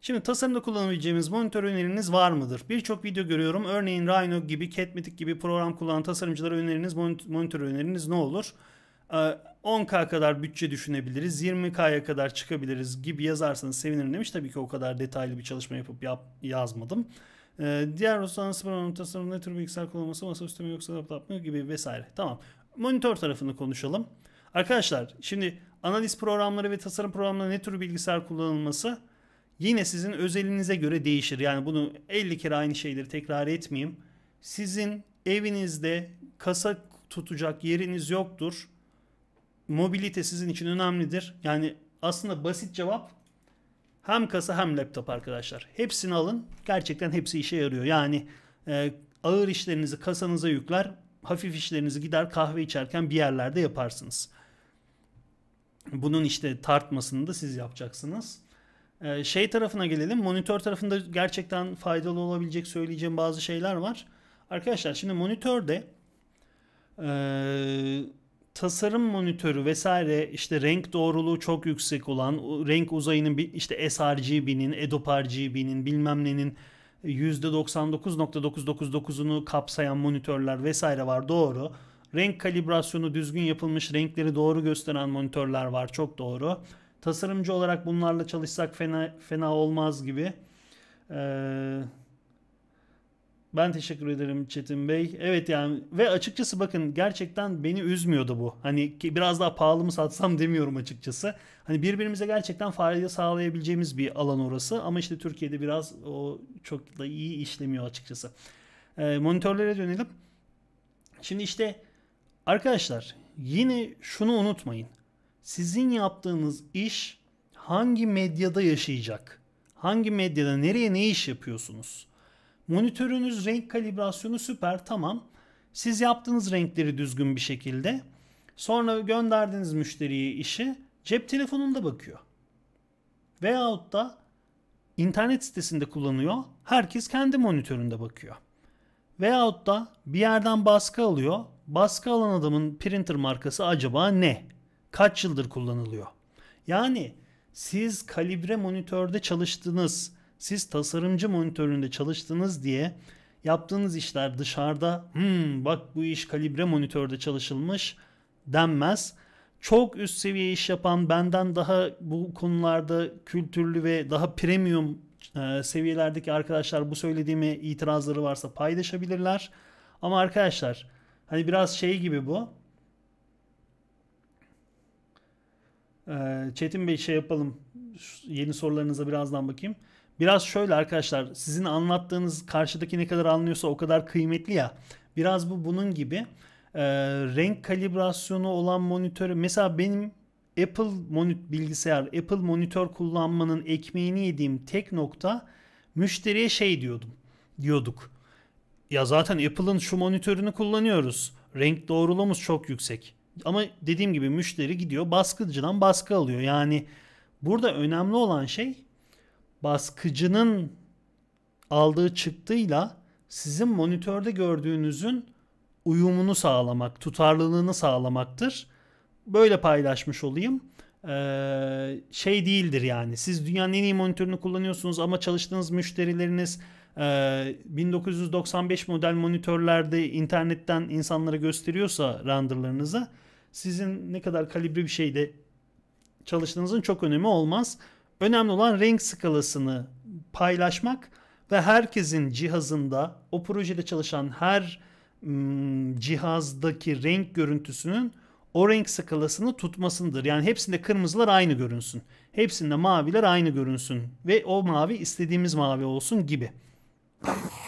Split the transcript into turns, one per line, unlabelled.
Şimdi tasarımda kullanabileceğimiz monitör öneriniz var mıdır? Birçok video görüyorum. Örneğin Rhino gibi, Catmatic gibi program kullanan tasarımcılara öneriniz, monitör öneriniz ne olur? 10K ee, kadar bütçe düşünebiliriz, 20K'ya kadar çıkabiliriz gibi yazarsanız sevinirim demiş. Tabii ki o kadar detaylı bir çalışma yapıp yap, yazmadım. Ee, diğer uluslararası nasıl program tasarımı ne tür bilgisayar kullanması, masa üstü mü yoksa laptop mu gibi vesaire. Tamam. Monitör tarafını konuşalım. Arkadaşlar şimdi analiz programları ve tasarım programları ne tür bilgisayar kullanılması yine sizin özelinize göre değişir. Yani bunu 50 kere aynı şeyleri tekrar etmeyeyim. Sizin evinizde kasa tutacak yeriniz yoktur. Mobilite sizin için önemlidir. Yani aslında basit cevap hem kasa hem laptop arkadaşlar. Hepsini alın. Gerçekten hepsi işe yarıyor. Yani e, ağır işlerinizi kasanıza yükler, hafif işlerinizi gider kahve içerken bir yerlerde yaparsınız. Bunun işte tartmasını da siz yapacaksınız. Ee, şey tarafına gelelim. Monitör tarafında gerçekten faydalı olabilecek söyleyeceğim bazı şeyler var. Arkadaşlar şimdi monitörde e, tasarım monitörü vesaire işte renk doğruluğu çok yüksek olan renk uzayının işte sRGB'nin, EDOP RGB'nin bilmem nenin %99.999'unu kapsayan monitörler vesaire var doğru. Renk kalibrasyonu düzgün yapılmış renkleri doğru gösteren monitörler var çok doğru. Tasarımcı olarak bunlarla çalışsak fena, fena olmaz gibi. Ee, ben teşekkür ederim Çetin Bey. Evet yani ve açıkçası bakın gerçekten beni üzmüyordu bu. Hani biraz daha pahalı mı satsam demiyorum açıkçası. Hani birbirimize gerçekten fayda sağlayabileceğimiz bir alan orası. Ama işte Türkiye'de biraz o çok da iyi işlemiyor açıkçası. Ee, monitörlere dönelim. Şimdi işte Arkadaşlar yine şunu unutmayın. Sizin yaptığınız iş hangi medyada yaşayacak? Hangi medyada nereye ne iş yapıyorsunuz? Monitörünüz renk kalibrasyonu süper tamam. Siz yaptığınız renkleri düzgün bir şekilde sonra gönderdiğiniz müşteriye işi cep telefonunda bakıyor. Veyahut da internet sitesinde kullanıyor. Herkes kendi monitöründe bakıyor. Veyahut da bir yerden baskı alıyor baskı alan adamın printer markası acaba ne? Kaç yıldır kullanılıyor? Yani siz kalibre monitörde çalıştınız, siz tasarımcı monitöründe çalıştınız diye yaptığınız işler dışarıda hmm, bak bu iş kalibre monitörde çalışılmış denmez. Çok üst seviye iş yapan benden daha bu konularda kültürlü ve daha premium e, seviyelerdeki arkadaşlar bu söylediğime itirazları varsa paylaşabilirler. Ama arkadaşlar Hani biraz şey gibi bu. Ee, Çetin Bey şey yapalım. yeni sorularınıza birazdan bakayım. Biraz şöyle arkadaşlar sizin anlattığınız karşıdaki ne kadar anlıyorsa o kadar kıymetli ya. Biraz bu bunun gibi. Ee, renk kalibrasyonu olan monitörü mesela benim Apple monit bilgisayar, Apple monitör kullanmanın ekmeğini yediğim tek nokta müşteriye şey diyordum. Diyorduk. Ya zaten Apple'ın şu monitörünü kullanıyoruz. Renk doğruluğumuz çok yüksek. Ama dediğim gibi müşteri gidiyor baskıcıdan baskı alıyor. Yani burada önemli olan şey baskıcının aldığı çıktıyla sizin monitörde gördüğünüzün uyumunu sağlamak, tutarlılığını sağlamaktır. Böyle paylaşmış olayım. Ee, şey değildir yani. Siz dünyanın en iyi monitörünü kullanıyorsunuz ama çalıştığınız müşterileriniz e, ee, 1995 model monitörlerde internetten insanlara gösteriyorsa renderlarınızı sizin ne kadar kalibri bir şeyde çalıştığınızın çok önemi olmaz. Önemli olan renk skalasını paylaşmak ve herkesin cihazında o projede çalışan her cihazdaki renk görüntüsünün o renk skalasını tutmasındır. Yani hepsinde kırmızılar aynı görünsün. Hepsinde maviler aynı görünsün ve o mavi istediğimiz mavi olsun gibi. Thank you.